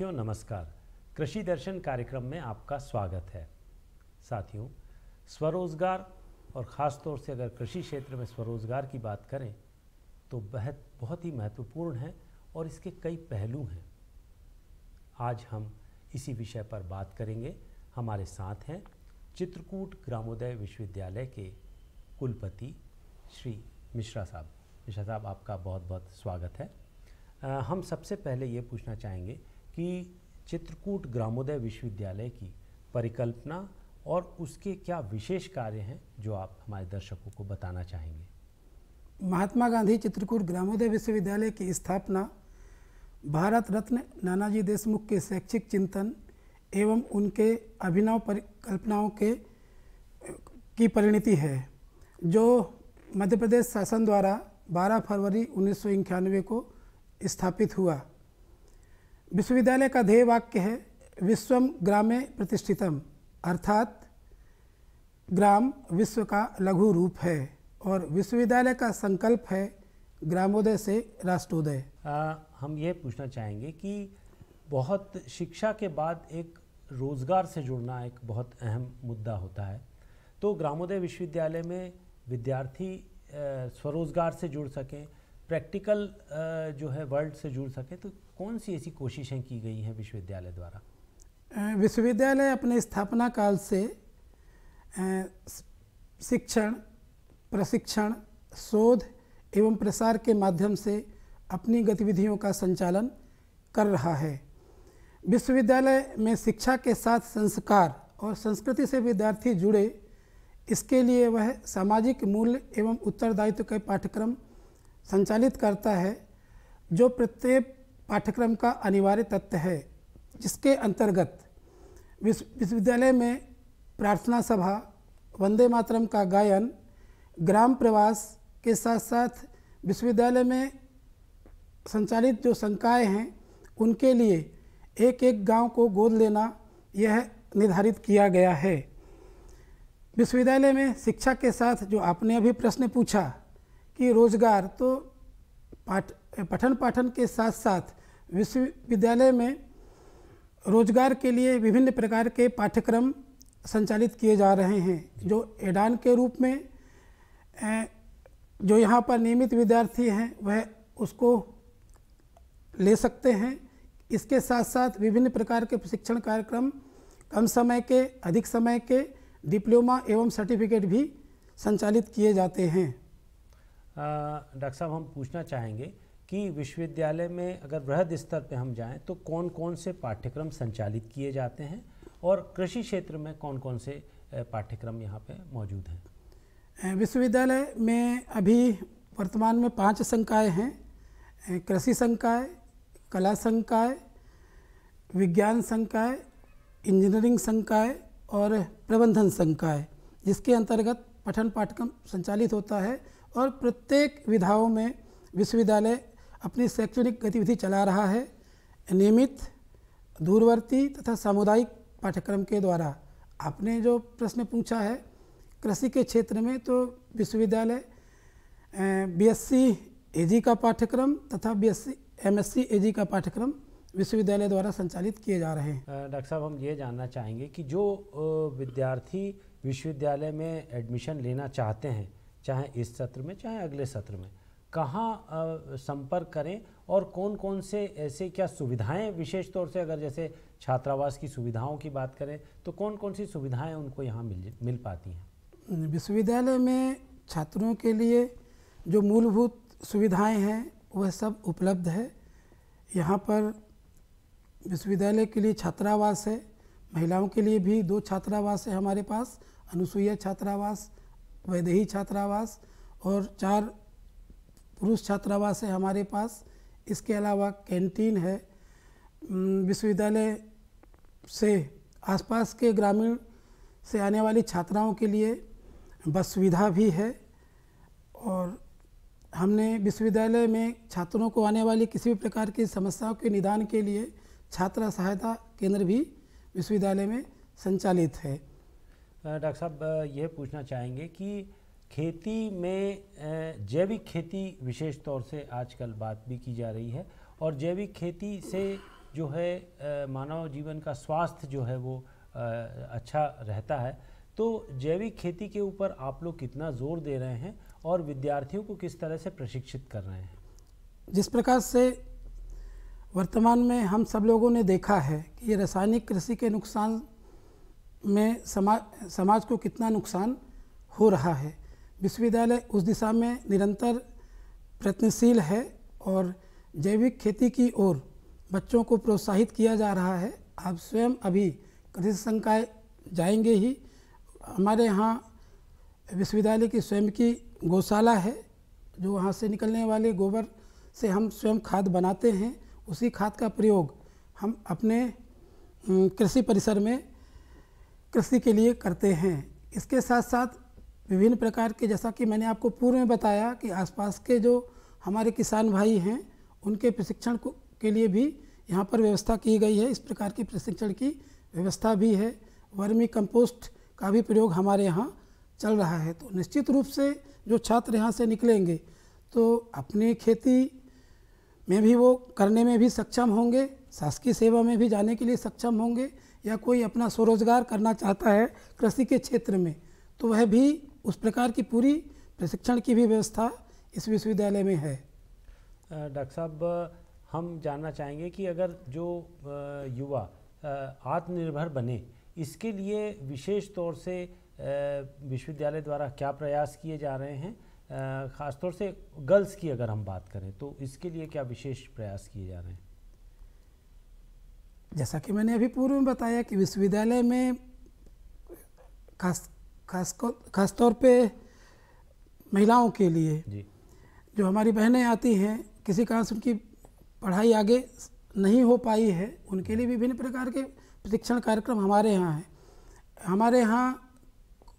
साथियों नमस्कार कृषि दर्शन कार्यक्रम में आपका स्वागत है साथियों स्वरोजगार और ख़ास तौर से अगर कृषि क्षेत्र में स्वरोजगार की बात करें तो बेहद बहुत ही महत्वपूर्ण है और इसके कई पहलू हैं आज हम इसी विषय पर बात करेंगे हमारे साथ हैं चित्रकूट ग्रामोदय विश्वविद्यालय के कुलपति श्री मिश्रा साहब मिश्रा साहब आपका बहुत बहुत स्वागत है आ, हम सबसे पहले ये पूछना चाहेंगे कि चित्रकूट ग्रामोदय विश्वविद्यालय की परिकल्पना और उसके क्या विशेष कार्य हैं जो आप हमारे दर्शकों को बताना चाहेंगे महात्मा गांधी चित्रकूट ग्रामोदय विश्वविद्यालय की स्थापना भारत रत्न नानाजी देशमुख के शैक्षिक चिंतन एवं उनके अभिनव परिकल्पनाओं के की परिणति है जो मध्य प्रदेश शासन द्वारा 12 फरवरी उन्नीस को स्थापित हुआ विश्वविद्यालय का ध्येय वाक्य है विश्वम ग्रामे प्रतिष्ठितम अर्थात ग्राम विश्व का लघु रूप है और विश्वविद्यालय का संकल्प है ग्रामोदय से राष्ट्रोदय हम ये पूछना चाहेंगे कि बहुत शिक्षा के बाद एक रोज़गार से जुड़ना एक बहुत अहम मुद्दा होता है तो ग्रामोदय विश्वविद्यालय में विद्यार्थी स्वरोज़गार से जुड़ सकें प्रैक्टिकल जो है वर्ल्ड से जुड़ सके तो कौन सी ऐसी कोशिशें की गई हैं विश्वविद्यालय द्वारा विश्वविद्यालय अपने स्थापना काल से शिक्षण प्रशिक्षण शोध एवं प्रसार के माध्यम से अपनी गतिविधियों का संचालन कर रहा है विश्वविद्यालय में शिक्षा के साथ संस्कार और संस्कृति से विद्यार्थी जुड़े इसके लिए वह सामाजिक मूल्य एवं उत्तरदायित्व के पाठ्यक्रम संचालित करता है जो प्रत्येक पाठ्यक्रम का अनिवार्य तत्व है जिसके अंतर्गत विश्वविद्यालय में प्रार्थना सभा वंदे मातरम का गायन ग्राम प्रवास के साथ साथ विश्वविद्यालय में संचालित जो संकाय हैं उनके लिए एक एक गांव को गोद लेना यह निर्धारित किया गया है विश्वविद्यालय में शिक्षा के साथ जो आपने अभी प्रश्न पूछा कि रोजगार तो पाठ पठन पाठन के साथ साथ विश्वविद्यालय में रोजगार के लिए विभिन्न प्रकार के पाठ्यक्रम संचालित किए जा रहे हैं जो एडान के रूप में जो यहाँ पर नियमित विद्यार्थी हैं वह उसको ले सकते हैं इसके साथ साथ विभिन्न प्रकार के प्रशिक्षण कार्यक्रम कम समय के अधिक समय के डिप्लोमा एवं सर्टिफिकेट भी संचालित किए जाते हैं डॉक्टर साहब हम पूछना चाहेंगे कि विश्वविद्यालय में अगर वृहद स्तर पर हम जाएँ तो कौन कौन से पाठ्यक्रम संचालित किए जाते हैं और कृषि क्षेत्र में कौन कौन से पाठ्यक्रम यहाँ पे मौजूद हैं विश्वविद्यालय में अभी वर्तमान में पांच संकाय हैं कृषि संकाय कला संकाय विज्ञान संकाय इंजीनियरिंग संकाय और प्रबंधन संकाय जिसके अंतर्गत पठन पाठ्यक्रम संचालित होता है और प्रत्येक विधाओं में विश्वविद्यालय अपनी शैक्षणिक गतिविधि चला रहा है नियमित दूरवर्ती तथा सामुदायिक पाठ्यक्रम के द्वारा आपने जो प्रश्न पूछा है कृषि के क्षेत्र में तो विश्वविद्यालय बीएससी एजी का पाठ्यक्रम तथा बीएससी एमएससी एजी का पाठ्यक्रम विश्वविद्यालय द्वारा संचालित किए जा रहे हैं डॉक्टर साहब हम ये जानना चाहेंगे कि जो विद्यार्थी विश्वविद्यालय में एडमिशन लेना चाहते हैं चाहे इस सत्र में चाहे अगले सत्र में कहाँ संपर्क करें और कौन कौन से ऐसे क्या सुविधाएं विशेष तौर से अगर जैसे छात्रावास की सुविधाओं की बात करें तो कौन कौन सी सुविधाएं उनको यहाँ मिल मिल पाती हैं विश्वविद्यालय में छात्रों के लिए जो मूलभूत सुविधाएं हैं वह सब उपलब्ध है यहाँ पर विश्वविद्यालय के लिए छात्रावास है महिलाओं के लिए भी दो छात्रावास है हमारे पास अनुसुईया छात्रावास वैदेही छात्रावास और चार पुरुष छात्रावास है हमारे पास इसके अलावा कैंटीन है विश्वविद्यालय से आसपास के ग्रामीण से आने वाली छात्राओं के लिए बस सुविधा भी है और हमने विश्वविद्यालय में छात्रों को आने वाली किसी भी प्रकार की समस्याओं के निदान के लिए छात्रा सहायता केंद्र भी विश्वविद्यालय में संचालित है डॉक्टर साहब यह पूछना चाहेंगे कि खेती में जैविक खेती विशेष तौर से आजकल बात भी की जा रही है और जैविक खेती से जो है मानव जीवन का स्वास्थ्य जो है वो अच्छा रहता है तो जैविक खेती के ऊपर आप लोग कितना जोर दे रहे हैं और विद्यार्थियों को किस तरह से प्रशिक्षित कर रहे हैं जिस प्रकार से वर्तमान में हम सब लोगों ने देखा है कि रासायनिक कृषि के नुकसान में समा समाज को कितना नुकसान हो रहा है विश्वविद्यालय उस दिशा में निरंतर प्रयत्नशील है और जैविक खेती की ओर बच्चों को प्रोत्साहित किया जा रहा है आप स्वयं अभी कृषि संकाय जाएंगे ही हमारे यहाँ विश्वविद्यालय की स्वयं की गौशाला है जो वहाँ से निकलने वाले गोबर से हम स्वयं खाद बनाते हैं उसी खाद का प्रयोग हम अपने कृषि परिसर में कृषि के लिए करते हैं इसके साथ साथ विभिन्न प्रकार के जैसा कि मैंने आपको पूर्व में बताया कि आसपास के जो हमारे किसान भाई हैं उनके प्रशिक्षण के लिए भी यहाँ पर व्यवस्था की गई है इस प्रकार की प्रशिक्षण की व्यवस्था भी है वर्मी कंपोस्ट का भी प्रयोग हमारे यहाँ चल रहा है तो निश्चित रूप से जो छात्र यहाँ से निकलेंगे तो अपनी खेती में भी वो करने में भी सक्षम होंगे शासकीय सेवा में भी जाने के लिए सक्षम होंगे या कोई अपना स्वरोजगार करना चाहता है कृषि के क्षेत्र में तो वह भी उस प्रकार की पूरी प्रशिक्षण की भी व्यवस्था इस विश्वविद्यालय में है डॉक्टर साहब हम जानना चाहेंगे कि अगर जो युवा आत्मनिर्भर बने इसके लिए विशेष तौर से विश्वविद्यालय द्वारा क्या प्रयास किए जा रहे हैं ख़ासतौर से गर्ल्स की अगर हम बात करें तो इसके लिए क्या विशेष प्रयास किए जा रहे हैं जैसा कि मैंने अभी पूर्व में बताया कि विश्वविद्यालय में खास खास खासतौर पे महिलाओं के लिए जी। जो हमारी बहनें आती हैं किसी कारण से उनकी पढ़ाई आगे नहीं हो पाई है उनके लिए विभिन्न प्रकार के प्रशिक्षण कार्यक्रम हमारे यहाँ हैं हमारे यहाँ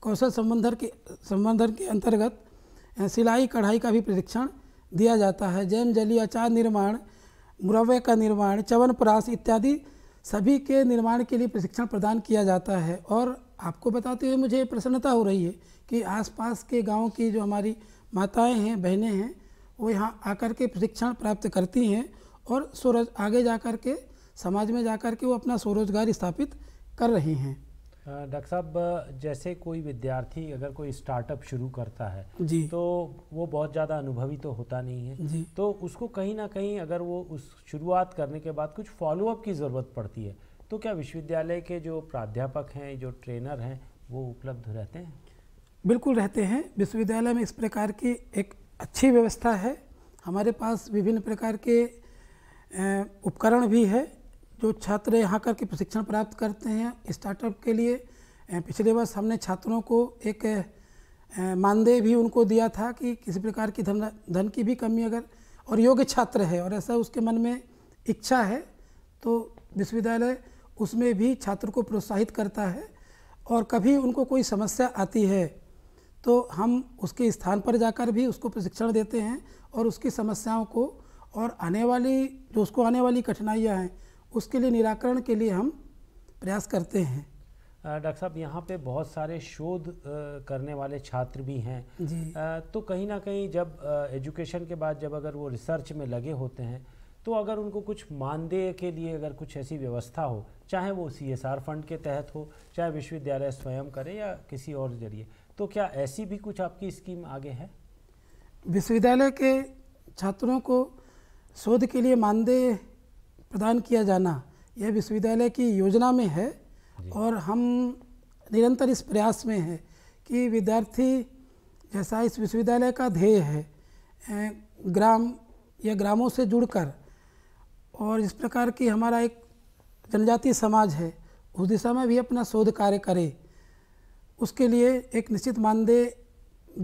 कौशल संबंधन के संबंधन के अंतर्गत सिलाई कढ़ाई का भी प्रशिक्षण दिया जाता है जैन जली अचार निर्माण मुरवे का निर्माण चवन प्रास इत्यादि सभी के निर्माण के लिए प्रशिक्षण प्रदान किया जाता है और आपको बताते हुए मुझे प्रसन्नता हो रही है कि आसपास के गाँव की जो हमारी माताएँ हैं बहनें हैं वो यहाँ आकर के प्रशिक्षण प्राप्त करती हैं और स्वरोज आगे जा कर के समाज में जा कर के वो अपना स्वरोजगार स्थापित कर रही हैं डॉक्टर साहब जैसे कोई विद्यार्थी अगर कोई स्टार्टअप शुरू करता है जी तो वो बहुत ज़्यादा अनुभवी तो होता नहीं है जी तो उसको कहीं ना कहीं अगर वो उस शुरुआत करने के बाद कुछ फॉलोअप की ज़रूरत पड़ती है तो क्या विश्वविद्यालय के जो प्राध्यापक हैं जो ट्रेनर हैं वो उपलब्ध रहते हैं बिल्कुल रहते हैं विश्वविद्यालय में इस प्रकार की एक अच्छी व्यवस्था है हमारे पास विभिन्न प्रकार के उपकरण भी है जो छात्र यहाँ करके प्रशिक्षण प्राप्त करते हैं स्टार्टअप के लिए पिछले वर्ष हमने छात्रों को एक मानदेय भी उनको दिया था कि किसी प्रकार की धन धन की भी कमी अगर और योग्य छात्र है और ऐसा उसके मन में इच्छा है तो विश्वविद्यालय उसमें भी छात्र को प्रोत्साहित करता है और कभी उनको कोई समस्या आती है तो हम उसके स्थान पर जाकर भी उसको प्रशिक्षण देते हैं और उसकी समस्याओं को और आने वाली जो उसको आने वाली कठिनाइयाँ हैं उसके लिए निराकरण के लिए हम प्रयास करते हैं डॉक्टर साहब यहाँ पे बहुत सारे शोध करने वाले छात्र भी हैं तो कहीं ना कहीं जब एजुकेशन के बाद जब अगर वो रिसर्च में लगे होते हैं तो अगर उनको कुछ मानदेय के लिए अगर कुछ ऐसी व्यवस्था हो चाहे वो सी फंड के तहत हो चाहे विश्वविद्यालय स्वयं करे या किसी और जरिए तो क्या ऐसी भी कुछ आपकी स्कीम आगे है विश्वविद्यालय के छात्रों को शोध के लिए मानदेय प्रदान किया जाना यह विश्वविद्यालय की योजना में है और हम निरंतर इस प्रयास में हैं कि विद्यार्थी जैसा इस विश्वविद्यालय का ध्येय है ग्राम या ग्रामों से जुड़कर और इस प्रकार की हमारा एक जनजातीय समाज है उस दिशा में भी अपना शोध कार्य करे उसके लिए एक निश्चित मानदेय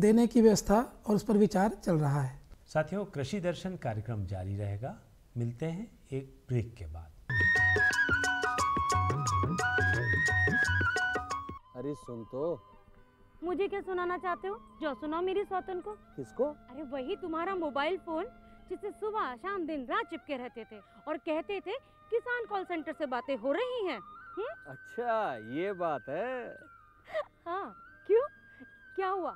देने की व्यवस्था और उस पर विचार चल रहा है साथियों कृषि दर्शन कार्यक्रम जारी रहेगा मिलते हैं एक ब्रेक के बाद अरे सुन तो मुझे क्या सुनाना चाहते हो जो सुनाओ मेरी सौतन को किसको अरे वही तुम्हारा मोबाइल फोन जिससे सुबह शाम दिन रात चिपके रहते थे और कहते थे किसान कॉल सेंटर से बातें हो रही हैं हम्म? अच्छा ये बात है हाँ क्यों क्या हुआ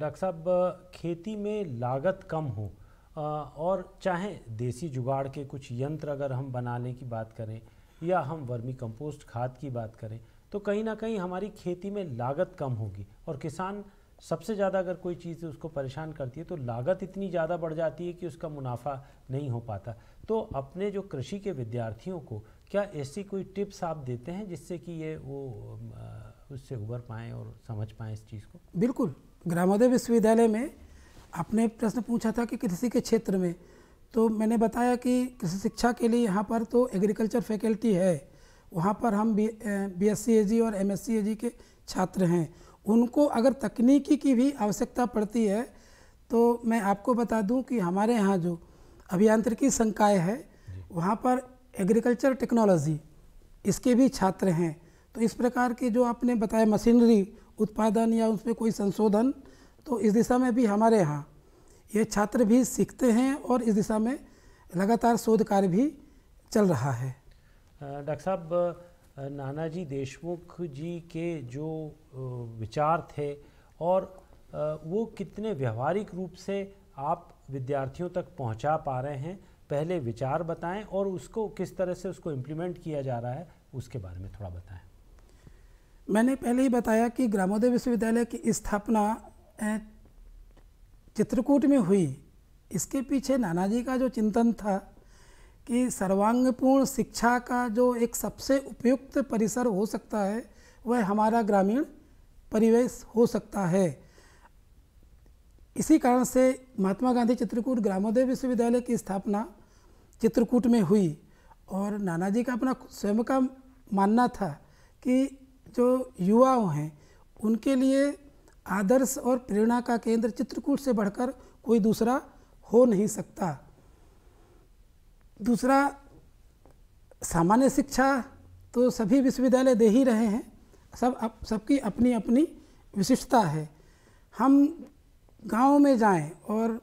डॉक्टर साहब खेती में लागत कम हो और चाहे देसी जुगाड़ के कुछ यंत्र अगर हम बनाने की बात करें या हम वर्मी कंपोस्ट खाद की बात करें तो कहीं ना कहीं हमारी खेती में लागत कम होगी और किसान सबसे ज़्यादा अगर कोई चीज़ उसको परेशान करती है तो लागत इतनी ज़्यादा बढ़ जाती है कि उसका मुनाफा नहीं हो पाता तो अपने जो कृषि के विद्यार्थियों को क्या ऐसी कोई टिप्स आप देते हैं जिससे कि ये वो उससे उभर पाएँ और समझ पाएँ इस चीज़ को बिल्कुल ग्रामोदय विश्वविद्यालय में आपने प्रश्न पूछा था कि कृषि के क्षेत्र में तो मैंने बताया कि कृषि शिक्षा के लिए यहाँ पर तो एग्रीकल्चर फैकल्टी है वहाँ पर हम बी बी एस और एम एस के छात्र हैं उनको अगर तकनीकी की भी आवश्यकता पड़ती है तो मैं आपको बता दूं कि हमारे यहाँ जो अभियांत्रिकी संकाय है वहाँ पर एग्रीकल्चर टेक्नोलॉजी इसके भी छात्र हैं तो इस प्रकार के जो आपने बताया मशीनरी उत्पादन या उसमें कोई संशोधन तो इस दिशा में भी हमारे यहाँ ये छात्र भी सीखते हैं और इस दिशा में लगातार शोध कार्य भी चल रहा है डॉक्टर साहब नाना जी देशमुख जी के जो विचार थे और वो कितने व्यवहारिक रूप से आप विद्यार्थियों तक पहुंचा पा रहे हैं पहले विचार बताएं और उसको किस तरह से उसको इम्प्लीमेंट किया जा रहा है उसके बारे में थोड़ा बताएं मैंने पहले ही बताया कि ग्रामोदय विश्वविद्यालय की स्थापना चित्रकूट में हुई इसके पीछे नानाजी का जो चिंतन था कि सर्वांगपूर्ण शिक्षा का जो एक सबसे उपयुक्त परिसर हो सकता है वह हमारा ग्रामीण परिवेश हो सकता है इसी कारण से महात्मा गांधी चित्रकूट ग्रामोदय विश्वविद्यालय की स्थापना चित्रकूट में हुई और नानाजी का अपना स्वयं का मानना था कि जो युवा हैं उनके लिए आदर्श और प्रेरणा का केंद्र चित्रकूट से बढ़कर कोई दूसरा हो नहीं सकता दूसरा सामान्य शिक्षा तो सभी विश्वविद्यालय दे ही रहे हैं सब अप, सबकी अपनी अपनी विशिष्टता है हम गाँव में जाएं और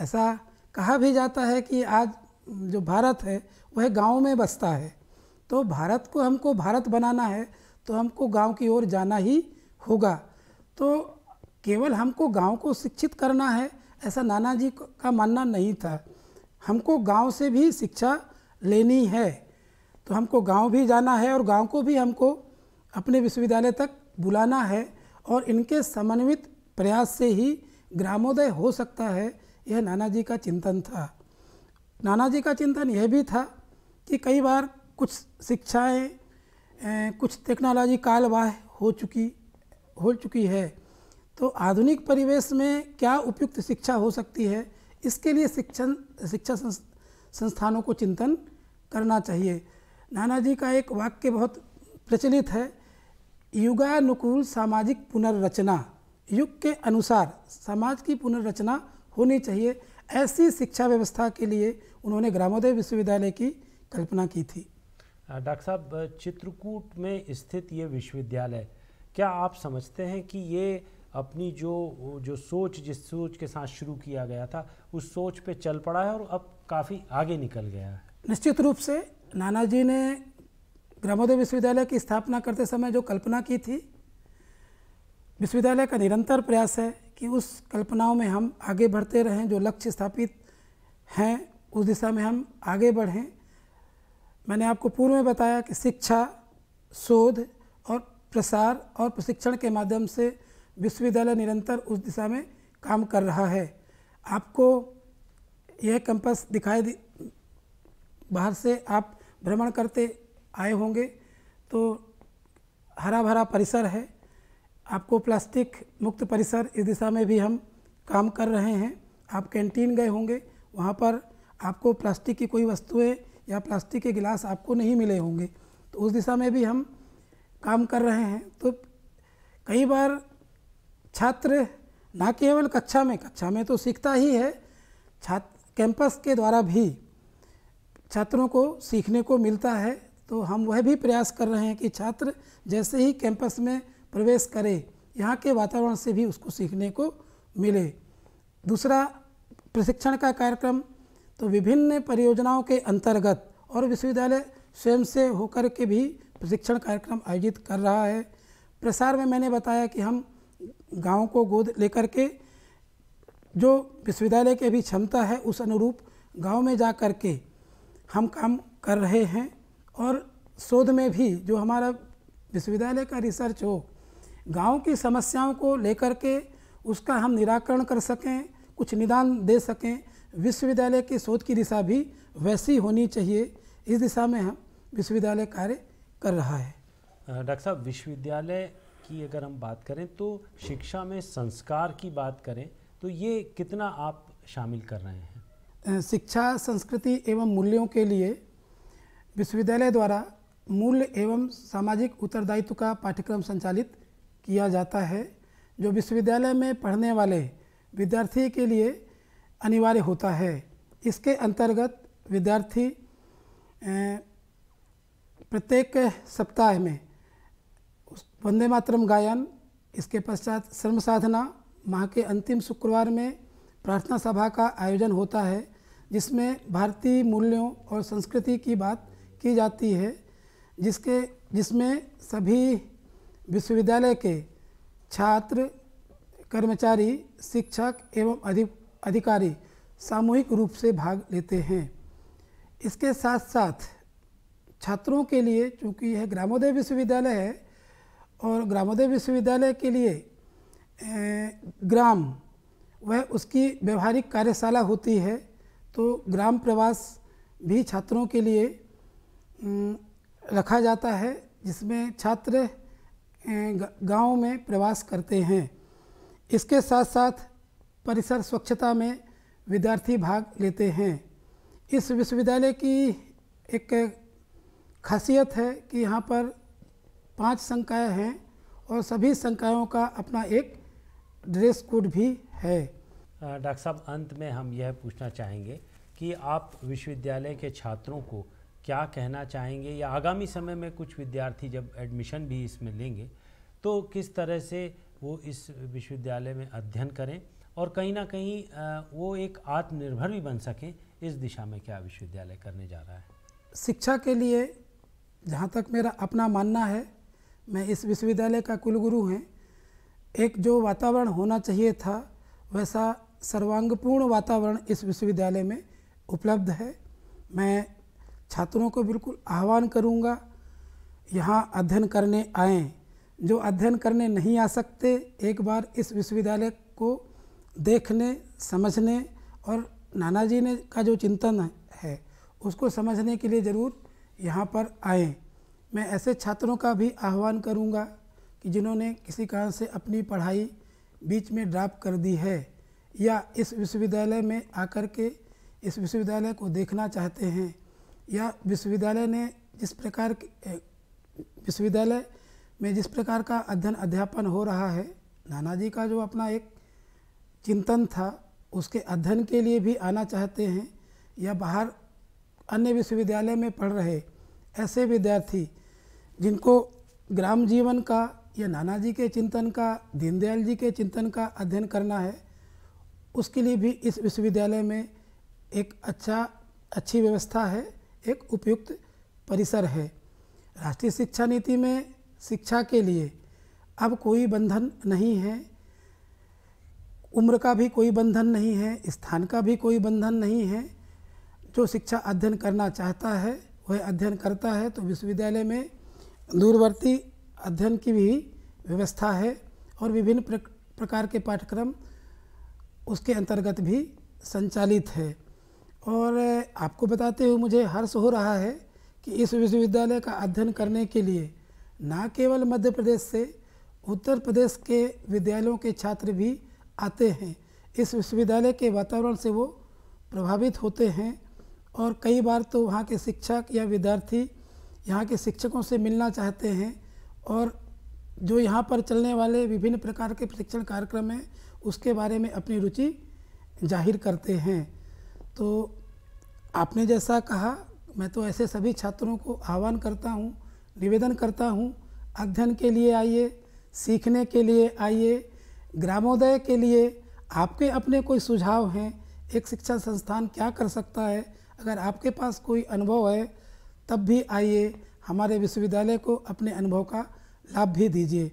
ऐसा कहा भी जाता है कि आज जो भारत है वह गाँव में बसता है तो भारत को हमको भारत बनाना है तो हमको गांव की ओर जाना ही होगा तो केवल हमको गांव को शिक्षित करना है ऐसा नाना जी का मानना नहीं था हमको गांव से भी शिक्षा लेनी है तो हमको गांव भी जाना है और गांव को भी हमको अपने विश्वविद्यालय तक बुलाना है और इनके समन्वित प्रयास से ही ग्रामोदय हो सकता है यह नाना जी का चिंतन था नाना जी का चिंतन यह भी था कि कई बार कुछ शिक्षाएं कुछ टेक्नोलॉजी कालबाह हो चुकी हो चुकी है तो आधुनिक परिवेश में क्या उपयुक्त शिक्षा हो सकती है इसके लिए शिक्षण शिक्षा संस्थानों को चिंतन करना चाहिए नाना जी का एक वाक्य बहुत प्रचलित है युगानुकूल सामाजिक पुनर्रचना युग के अनुसार समाज की पुनर्रचना होनी चाहिए ऐसी शिक्षा व्यवस्था के लिए उन्होंने ग्रामोदय विश्वविद्यालय की कल्पना की थी डॉक्टर साहब चित्रकूट में स्थित ये विश्वविद्यालय क्या आप समझते हैं कि ये अपनी जो जो सोच जिस सोच के साथ शुरू किया गया था उस सोच पे चल पड़ा है और अब काफ़ी आगे निकल गया है निश्चित रूप से नाना जी ने ग्रामोदय विश्वविद्यालय की स्थापना करते समय जो कल्पना की थी विश्वविद्यालय का निरंतर प्रयास है कि उस कल्पनाओं में हम आगे बढ़ते रहें जो लक्ष्य स्थापित हैं उस दिशा में हम आगे बढ़ें मैंने आपको पूर्व में बताया कि शिक्षा शोध और प्रसार और प्रशिक्षण के माध्यम से विश्वविद्यालय निरंतर उस दिशा में काम कर रहा है आपको यह कैंपस दिखाई बाहर से आप भ्रमण करते आए होंगे तो हरा भरा परिसर है आपको प्लास्टिक मुक्त परिसर इस दिशा में भी हम काम कर रहे हैं आप कैंटीन गए होंगे वहाँ पर आपको प्लास्टिक की कोई वस्तुएं या प्लास्टिक के गिलास आपको नहीं मिले होंगे तो उस दिशा में भी हम काम कर रहे हैं तो कई बार छात्र ना केवल कक्षा में कक्षा में तो सीखता ही है छात्र कैंपस के द्वारा भी छात्रों को सीखने को मिलता है तो हम वह भी प्रयास कर रहे हैं कि छात्र जैसे ही कैंपस में प्रवेश करे यहाँ के वातावरण से भी उसको सीखने को मिले दूसरा प्रशिक्षण का कार्यक्रम तो विभिन्न परियोजनाओं के अंतर्गत और विश्वविद्यालय स्वयं से होकर के भी प्रशिक्षण कार्यक्रम आयोजित कर रहा है प्रसार में मैंने बताया कि हम गाँव को गोद लेकर के जो विश्वविद्यालय की भी क्षमता है उस अनुरूप गांव में जा कर के हम काम कर रहे हैं और शोध में भी जो हमारा विश्वविद्यालय का रिसर्च हो गांव की समस्याओं को लेकर के उसका हम निराकरण कर सकें कुछ निदान दे सकें विश्वविद्यालय की शोध की दिशा भी वैसी होनी चाहिए इस दिशा में हम विश्वविद्यालय कार्य कर रहा है डॉक्टर साहब विश्वविद्यालय की अगर हम बात करें तो शिक्षा में संस्कार की बात करें तो ये कितना आप शामिल कर रहे हैं शिक्षा संस्कृति एवं मूल्यों के लिए विश्वविद्यालय द्वारा मूल्य एवं सामाजिक उत्तरदायित्व का पाठ्यक्रम संचालित किया जाता है जो विश्वविद्यालय में पढ़ने वाले विद्यार्थी के लिए अनिवार्य होता है इसके अंतर्गत विद्यार्थी प्रत्येक सप्ताह में वंदे मातरम गायन इसके पश्चात श्रम साधना माह के अंतिम शुक्रवार में प्रार्थना सभा का आयोजन होता है जिसमें भारतीय मूल्यों और संस्कृति की बात की जाती है जिसके जिसमें सभी विश्वविद्यालय के छात्र कर्मचारी शिक्षक एवं अधिकारी सामूहिक रूप से भाग लेते हैं इसके साथ साथ छात्रों के लिए चूँकि यह ग्रामोदय विश्वविद्यालय है और ग्रामोदय विश्वविद्यालय के लिए ग्राम वह उसकी व्यवहारिक कार्यशाला होती है तो ग्राम प्रवास भी छात्रों के लिए रखा जाता है जिसमें छात्र गांव में प्रवास करते हैं इसके साथ साथ परिसर स्वच्छता में विद्यार्थी भाग लेते हैं इस विश्वविद्यालय की एक खासियत है कि यहाँ पर पांच संकाय हैं और सभी संकायों का अपना एक ड्रेस कोड भी है डॉक्टर साहब अंत में हम यह पूछना चाहेंगे कि आप विश्वविद्यालय के छात्रों को क्या कहना चाहेंगे या आगामी समय में कुछ विद्यार्थी जब एडमिशन भी इसमें लेंगे तो किस तरह से वो इस विश्वविद्यालय में अध्ययन करें और कहीं ना कहीं वो एक आत्मनिर्भर भी बन सकें इस दिशा में क्या विश्वविद्यालय करने जा रहा है शिक्षा के लिए जहाँ तक मेरा अपना मानना है मैं इस विश्वविद्यालय का कुलगुरु हैं एक जो वातावरण होना चाहिए था वैसा सर्वांगपूर्ण वातावरण इस विश्वविद्यालय में उपलब्ध है मैं छात्रों को बिल्कुल आह्वान करूँगा यहाँ अध्ययन करने आएँ जो अध्ययन करने नहीं आ सकते एक बार इस विश्वविद्यालय को देखने समझने और नाना जी ने का जो चिंतन है उसको समझने के लिए ज़रूर यहाँ पर आए मैं ऐसे छात्रों का भी आह्वान करूँगा कि जिन्होंने किसी कारण से अपनी पढ़ाई बीच में ड्राप कर दी है या इस विश्वविद्यालय में आकर के इस विश्वविद्यालय को देखना चाहते हैं या विश्वविद्यालय ने जिस प्रकार विश्वविद्यालय में जिस प्रकार का अध्ययन अध्यापन हो रहा है नाना जी का जो अपना एक चिंतन था उसके अध्ययन के लिए भी आना चाहते हैं या बाहर अन्य विश्वविद्यालय में पढ़ रहे ऐसे विद्यार्थी जिनको ग्राम जीवन का या नाना जी के चिंतन का दीनदयाल जी के चिंतन का अध्ययन करना है उसके लिए भी इस विश्वविद्यालय में एक अच्छा अच्छी व्यवस्था है एक उपयुक्त परिसर है राष्ट्रीय शिक्षा नीति में शिक्षा के लिए अब कोई बंधन नहीं है उम्र का भी कोई बंधन नहीं है स्थान का भी कोई बंधन नहीं है जो शिक्षा अध्ययन करना चाहता है वह अध्ययन करता है तो विश्वविद्यालय में दूरवर्ती अध्ययन की भी व्यवस्था है और विभिन्न प्रकार के पाठ्यक्रम उसके अंतर्गत भी संचालित है और आपको बताते हुए मुझे हर्ष हो रहा है कि इस विश्वविद्यालय का अध्ययन करने के लिए ना केवल मध्य प्रदेश से उत्तर प्रदेश के विद्यालयों के छात्र भी आते हैं इस विश्वविद्यालय के वातावरण से वो प्रभावित होते हैं और कई बार तो वहाँ के शिक्षक या विद्यार्थी यहाँ के शिक्षकों से मिलना चाहते हैं और जो यहाँ पर चलने वाले विभिन्न प्रकार के प्रशिक्षण कार्यक्रम हैं उसके बारे में अपनी रुचि जाहिर करते हैं तो आपने जैसा कहा मैं तो ऐसे सभी छात्रों को आह्वान करता हूँ निवेदन करता हूँ अध्ययन के लिए आइए सीखने के लिए आइए ग्रामोदय के लिए आपके अपने कोई सुझाव हैं एक शिक्षा संस्थान क्या कर सकता है अगर आपके पास कोई अनुभव है तब भी आइए हमारे विश्वविद्यालय को अपने अनुभव का लाभ भी दीजिए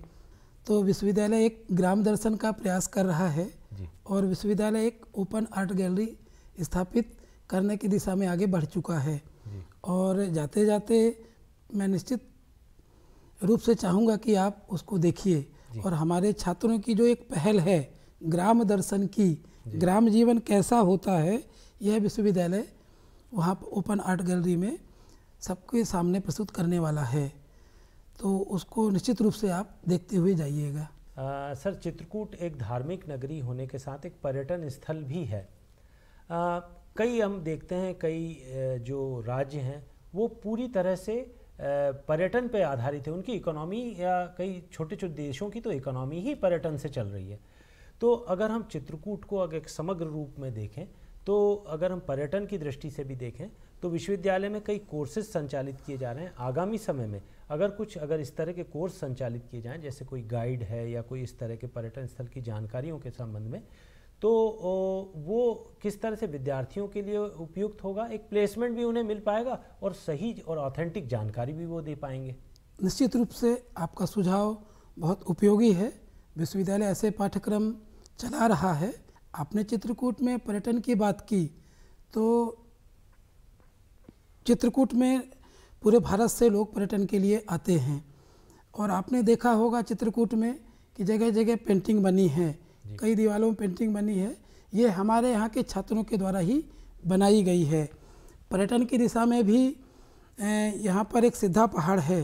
तो विश्वविद्यालय एक ग्राम दर्शन का प्रयास कर रहा है और विश्वविद्यालय एक ओपन आर्ट गैलरी स्थापित करने की दिशा में आगे बढ़ चुका है और जाते जाते मैं निश्चित रूप से चाहूँगा कि आप उसको देखिए और हमारे छात्रों की जो एक पहल है ग्राम दर्शन की ग्राम जीवन कैसा होता है यह विश्वविद्यालय वहाँ ओपन आर्ट गैलरी में सबके सामने प्रस्तुत करने वाला है तो उसको निश्चित रूप से आप देखते हुए जाइएगा सर चित्रकूट एक धार्मिक नगरी होने के साथ एक पर्यटन स्थल भी है आ, कई हम देखते हैं कई जो राज्य हैं वो पूरी तरह से पर्यटन पर आधारित है उनकी इकोनॉमी या कई छोटे छोटे देशों की तो इकोनॉमी ही पर्यटन से चल रही है तो अगर हम चित्रकूट को अगर एक समग्र रूप में देखें तो अगर हम पर्यटन की दृष्टि से भी देखें तो विश्वविद्यालय में कई कोर्सेज संचालित किए जा रहे हैं आगामी समय में अगर कुछ अगर इस तरह के कोर्स संचालित किए जाएं जैसे कोई गाइड है या कोई इस तरह के पर्यटन स्थल की जानकारियों के संबंध में तो वो किस तरह से विद्यार्थियों के लिए उपयुक्त होगा एक प्लेसमेंट भी उन्हें मिल पाएगा और सही और ऑथेंटिक जानकारी भी वो दे पाएंगे निश्चित रूप से आपका सुझाव बहुत उपयोगी है विश्वविद्यालय ऐसे पाठ्यक्रम चला रहा है आपने चित्रकूट में पर्यटन की बात की तो चित्रकूट में पूरे भारत से लोग पर्यटन के लिए आते हैं और आपने देखा होगा चित्रकूट में कि जगह जगह पेंटिंग बनी है कई दीवारों में पेंटिंग बनी है ये हमारे यहाँ के छात्रों के द्वारा ही बनाई गई है पर्यटन की दिशा में भी यहाँ पर एक सीधा पहाड़ है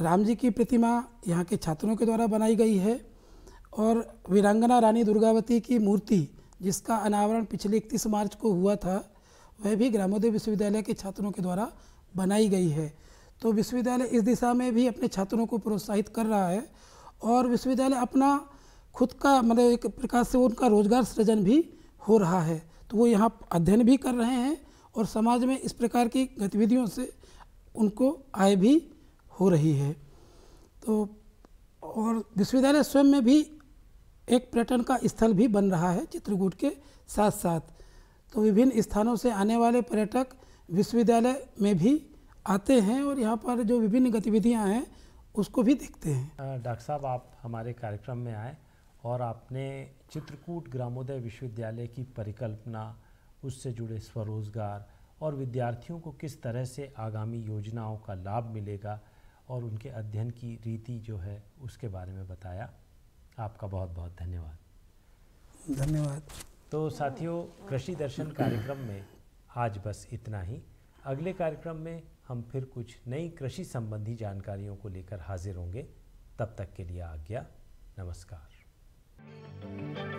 राम जी की प्रतिमा यहाँ के छात्रों के द्वारा बनाई गई है और वीरांगना रानी दुर्गावती की मूर्ति जिसका अनावरण पिछले इकतीस मार्च को हुआ था वह भी ग्रामोदय विश्वविद्यालय के छात्रों के द्वारा बनाई गई है तो विश्वविद्यालय इस दिशा में भी अपने छात्रों को प्रोत्साहित कर रहा है और विश्वविद्यालय अपना खुद का मतलब एक प्रकार से उनका रोजगार सृजन भी हो रहा है तो वो यहाँ अध्ययन भी कर रहे हैं और समाज में इस प्रकार की गतिविधियों से उनको आय भी हो रही है तो और विश्वविद्यालय स्वयं में भी एक पर्यटन का स्थल भी बन रहा है चित्रकूट के साथ साथ तो विभिन्न स्थानों से आने वाले पर्यटक विश्वविद्यालय में भी आते हैं और यहाँ पर जो विभिन्न गतिविधियाँ हैं उसको भी देखते हैं डॉक्टर साहब आप हमारे कार्यक्रम में आए और आपने चित्रकूट ग्रामोदय विश्वविद्यालय की परिकल्पना उससे जुड़े स्वरोज़गार और विद्यार्थियों को किस तरह से आगामी योजनाओं का लाभ मिलेगा और उनके अध्ययन की रीति जो है उसके बारे में बताया आपका बहुत बहुत धन्यवाद धन्यवाद तो साथियों कृषि दर्शन कार्यक्रम में आज बस इतना ही अगले कार्यक्रम में हम फिर कुछ नई कृषि संबंधी जानकारियों को लेकर हाजिर होंगे तब तक के लिए आज्ञा नमस्कार Música